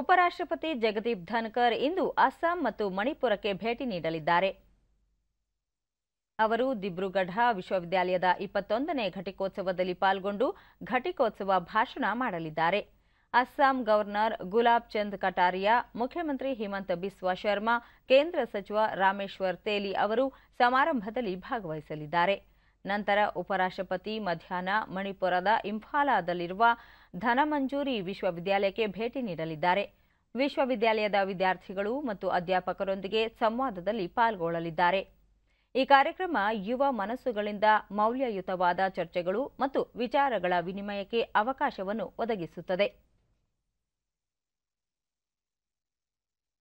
ಉಪರಾಷ್ಟ್ರಪತಿ ಜಗದೀಪ್ ಧನ್ಕರ್ ಇಂದು ಅಸ್ಸಾಂ ಮತ್ತು ಮಣಿಪುರಕ್ಕೆ ಭೇಟಿ ನೀಡಲಿದ್ದಾರೆ ಅವರು ದಿಬ್ರುಗಢ ವಿಶ್ವವಿದ್ಯಾಲಯದ ಇಪ್ಪತ್ತೊಂದನೇ ಘಟಿಕೋತ್ಸವದಲ್ಲಿ ಪಾಲ್ಗೊಂಡು ಘಟಿಕೋತ್ಸವ ಭಾಷಣ ಮಾಡಲಿದ್ದಾರೆ ಅಸ್ಸಾಂ ಗವರ್ನರ್ ಗುಲಾಬ್ ಚಂದ್ ಕಟಾರಿಯಾ ಮುಖ್ಯಮಂತ್ರಿ ಹಿಮಂತ ಬಿಸ್ವಾ ಶರ್ಮಾ ಕೇಂದ್ರ ಸಚಿವ ರಾಮೇಶ್ವರ್ ತೇಲಿ ಅವರು ಸಮಾರಂಭದಲ್ಲಿ ಭಾಗವಹಿಸಲಿದ್ದಾರೆ ನಂತರ ಉಪರಾಷ್ಟ್ರಪತಿ ಮಧ್ಯಾಹ್ನ ಮಣಿಪುರದ ಇಂಫಾಲಾದಲ್ಲಿರುವ ಧನಮಂಜೂರಿ ವಿಶ್ವವಿದ್ಯಾಲಯಕ್ಕೆ ಭೇಟಿ ನೀಡಲಿದ್ದಾರೆ ವಿಶ್ವವಿದ್ಯಾಲಯದ ವಿದ್ಯಾರ್ಥಿಗಳು ಮತ್ತು ಅಧ್ಯಾಪಕರೊಂದಿಗೆ ಸಂವಾದದಲ್ಲಿ ಪಾಲ್ಗೊಳ್ಳಲಿದ್ದಾರೆ ಈ ಕಾರ್ಯಕ್ರಮ ಯುವ ಮನಸ್ಸುಗಳಿಂದ ಮೌಲ್ಯಯುತವಾದ ಚರ್ಚೆಗಳು ಮತ್ತು ವಿಚಾರಗಳ ವಿನಿಮಯಕ್ಕೆ ಅವಕಾಶವನ್ನು ಒದಗಿಸುತ್ತದೆ